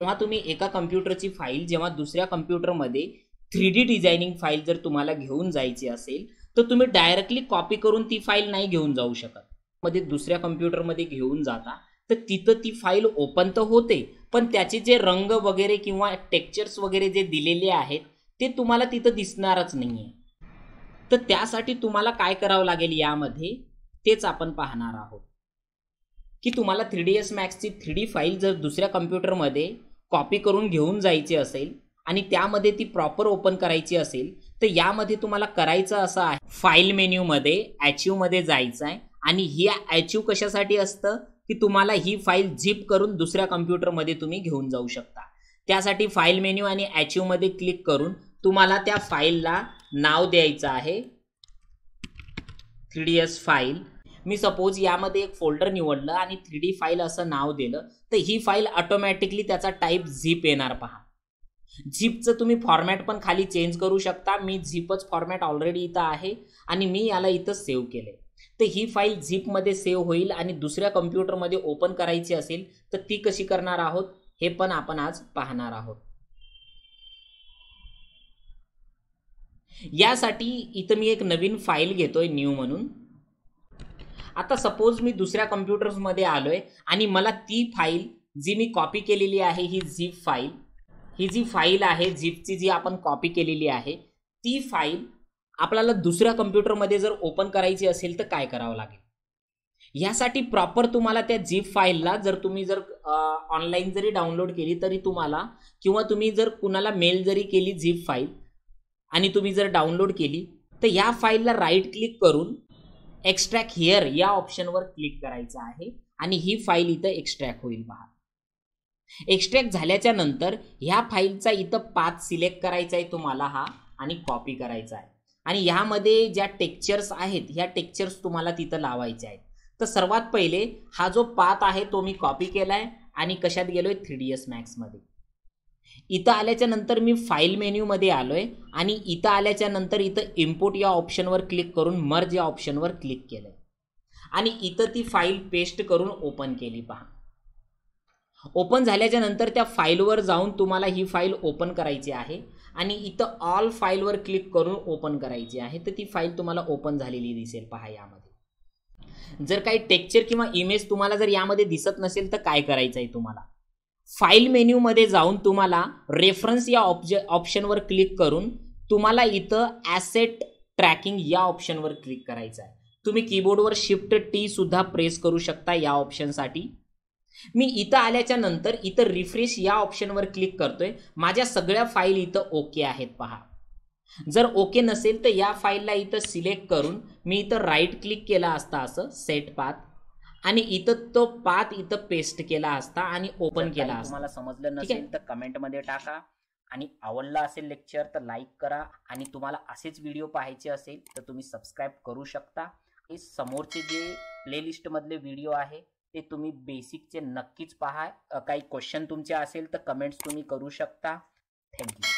तेव्हा तुम्ही एका कम्प्युटरची फाईल जेव्हा दुसऱ्या कम्प्युटरमध्ये थ्री डी डिझायनिंग फाईल जर तुम्हाला घेऊन जायची असेल तर तुम्ही डायरेक्टली कॉपी करून ती फाईल नाही घेऊन जाऊ शकत मध्ये दुसऱ्या कम्प्युटरमध्ये घेऊन जाता तर तिथं ती फाईल ओपन तर होते पण त्याचे जे रंग वगैरे किंवा टेक्चर्स वगैरे जे दिलेले आहेत ते तुम्हाला तिथं दिसणारच नाही आहे तर त्यासाठी तुम्हाला काय करावं लागेल यामध्ये तेच आपण पाहणार आहोत की तुम्हाला थ्री डी एस मॅक्सची थ्री डी फाईल जर दुसऱ्या कम्प्युटरमध्ये कॉपी करून घेऊन जायची असेल आणि त्यामध्ये ती प्रॉपर ओपन करायची असेल तर यामध्ये तुम्हाला करायचं असं आहे फाईल मेन्यूमध्ये ॲचिवमध्ये जायचं आहे आणि ही ॲचिव कशासाठी असतं की तुम्हाला ही फाईल झिप करून दुसऱ्या कम्प्युटरमध्ये तुम्ही घेऊन जाऊ शकता त्यासाठी फाईल मेन्यू आणि ॲचिवमध्ये क्लिक करून तुम्हाला त्या फाईलला नाव द्यायचं आहे थ्री डी एस फाईल मी सपोज यामध्ये एक फोल्डर निवडलं आणि थ्री डी फाईल असं नाव दिलं तर ही फाईल ऑटोमॅटिकली त्याचा टाईप झीप येणार पहा झिपचं तुम्ही फॉर्मॅट पण खाली चेंज करू शकता मी झिपच फॉर्मॅट ऑलरेडी इथं आहे आणि मी याला इथं सेव्ह केले तर ही फाईल झिपमध्ये सेव्ह होईल आणि दुसऱ्या कम्प्युटरमध्ये ओपन करायची असेल तर ती कशी करणार आहोत हे पण आपण आज पाहणार आहोत यासाठी इथं मी एक नवीन फाईल घेतोय न्यू म्हणून आता सपोज मी दुसऱ्या कम्प्युटर्समध्ये आलो आहे आणि मला ती फाईल जी मी कॉपी केलेली आहे ही झिप फाईल ही जी फाईल आहे झिपची जी आपण कॉपी केलेली आहे ती फाईल आपल्याला दुसऱ्या कम्प्युटरमध्ये जर ओपन करायची असेल तर काय करावं लागेल ह्यासाठी प्रॉपर तुम्हाला त्या झिप फाईलला जर तुम्ही जर ऑनलाईन जरी डाउनलोड केली तरी तुम्हाला किंवा तुम्ही जर कुणाला मेल जरी केली झिप फाईल आणि तुम्ही जर डाउनलोड केली तर या फाईलला राईट क्लिक करून एक्स्ट्रॅक्ट हिअर या ऑप्शनवर क्लिक करायचं आहे आणि ही फाईल इथं एक्स्ट्रॅक्ट होईल पहा एक्स्ट्रॅक्ट झाल्याच्या नंतर ह्या फाईलचा इथं पाथ सिलेक्ट करायचा आहे तुम्हाला हा आणि कॉपी करायचा आहे आणि ह्यामध्ये ज्या टेक्चर्स आहेत ह्या टेक्चर्स तुम्हाला तिथं लावायचे आहेत तर सर्वात पहिले हा जो पात आहे तो मी कॉपी केला आहे आणि कशात गेलो आहे थ्री डी एस मॅक्समध्ये इथं आल्याच्या नंतर मी फाईल मेन्यूमध्ये आलो आहे आणि इथं आल्याच्या नंतर इथं इम्पोर्ट या ऑप्शनवर क्लिक करून मर्ज या ऑप्शनवर क्लिक केलं आणि इथं ती फाईल पेस्ट करून ओपन केली पहा ओपन झाल्याच्या नंतर त्या फाईलवर जाऊन तुम्हाला ही फाईल ओपन करायची आहे आणि इथं ऑल फाईलवर क्लिक करून ओपन करायची आहे तर ती फाईल तुम्हाला ओपन झालेली दिसेल पहा यामध्ये जर काही टेक्चर किंवा इमेज तुम्हाला जर यामध्ये दिसत नसेल तर काय करायचं आहे तुम्हाला फाईल मेन्यूमध्ये जाऊन तुम्हाला रेफरन्स या ऑप्ज ऑप्शनवर क्लिक करून तुम्हाला इथं ॲसेट ट्रॅकिंग या ऑप्शनवर क्लिक करायचं आहे तुम्ही कीबोर्डवर शिफ्ट टी सुद्धा प्रेस करू शकता या ऑप्शनसाठी मी इथं आल्याच्या नंतर इथं रिफ्रेश या ऑप्शनवर क्लिक करतोय माझ्या सगळ्या फाईल इथं ओके आहेत पहा जर ओके नसेल तर या फाईलला इथं सिलेक्ट करून मी इथं राईट क्लिक केला असता असं सेट पाथ आणि इथं तो पात इथं पेस्ट केला असता आणि ओपन केला असता तुम्हाला समजलं नसेल तर कमेंट मध्ये टाका आणि आवडला असेल लेक्चर तर लाईक करा आणि तुम्हाला असेच व्हिडिओ पाहायचे असेल तर तुम्ही सबस्क्राईब करू शकता हे समोरचे जे प्लेलिस्ट मधले व्हिडिओ आहे ते तुम्ही बेसिकचे नक्कीच पहा काही क्वेश्चन तुमचे असेल तर कमेंट्स तुम्ही करू शकता थँक्यू